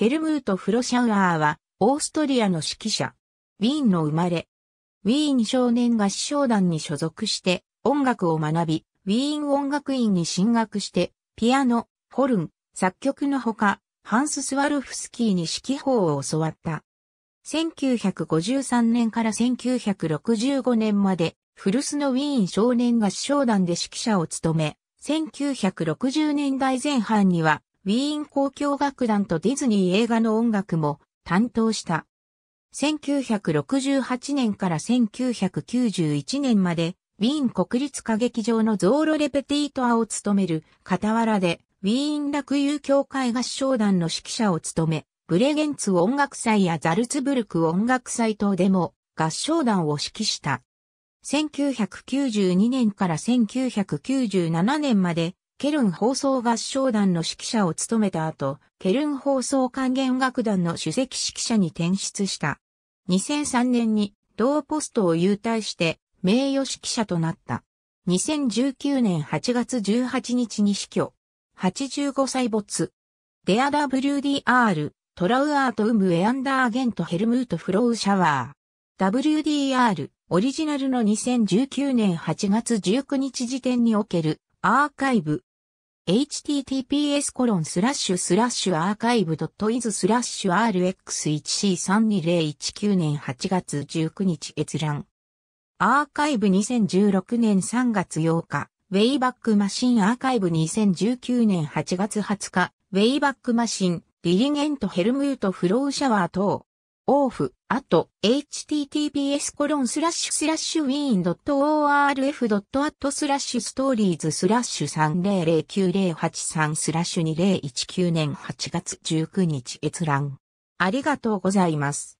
ヘルムート・フロシャウアーは、オーストリアの指揮者。ウィーンの生まれ。ウィーン少年合唱団に所属して、音楽を学び、ウィーン音楽院に進学して、ピアノ、ホルン、作曲のほか、ハンス・スワルフスキーに指揮法を教わった。1953年から1965年まで、古巣のウィーン少年合唱団で指揮者を務め、1960年代前半にはウィーン交響楽団とディズニー映画の音楽も担当した。1968年から1991年まで、ウィーン国立歌劇場のゾーロレペティートアを務める傍らで、ウィーン楽友協会合唱団の指揮者を務め、ブレゲンツ音楽祭やザルツブルク音楽祭等でも合唱団を指揮した。1992年から1997年までケルン放送合唱団の指揮者を務めた後、ケルン放送管弦楽団の首席指揮者に転出した。2003年に同ポストを優退して名誉指揮者となった。2019年8月18日に死去。85歳没。デア WDR、トラウアート・ウム・エアンダー・ゲント・ヘルムート・フロウ・シャワー。WDR、オリジナルの2019年8月19日時点におけるアーカイブ、https コロンスラッシュスラッシュアーカイブドットイズスラッシュ rx1c32019 年8月19日閲覧。アーカイブ2016年3月8日、ウェイバックマシンアーカイブ2019年8月20日、ウェイバックマシン、リリゲントヘルムートフローシャワー等。オーフ、あと、https コロンスラッシュスラッシュウィーン o r f ットスラッシュストーリーズスラッシュ300908スラッシュ2019年8月19日閲覧。ありがとうございます。